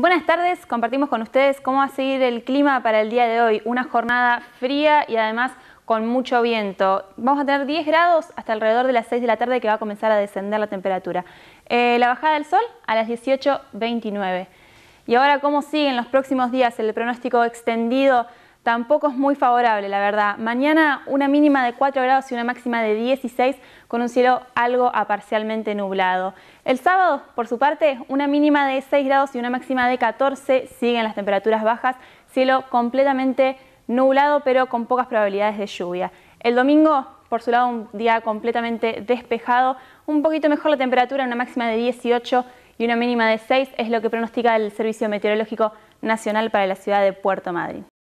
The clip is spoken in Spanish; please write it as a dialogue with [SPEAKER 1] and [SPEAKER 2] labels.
[SPEAKER 1] Buenas tardes, compartimos con ustedes cómo va a seguir el clima para el día de hoy. Una jornada fría y además con mucho viento. Vamos a tener 10 grados hasta alrededor de las 6 de la tarde que va a comenzar a descender la temperatura. Eh, la bajada del sol a las 18.29. Y ahora, ¿cómo siguen los próximos días el pronóstico extendido? tampoco es muy favorable, la verdad. Mañana una mínima de 4 grados y una máxima de 16 con un cielo algo a parcialmente nublado. El sábado, por su parte, una mínima de 6 grados y una máxima de 14 siguen las temperaturas bajas, cielo completamente nublado pero con pocas probabilidades de lluvia. El domingo, por su lado, un día completamente despejado, un poquito mejor la temperatura, una máxima de 18 y una mínima de 6 es lo que pronostica el Servicio Meteorológico Nacional para la ciudad de Puerto Madryn.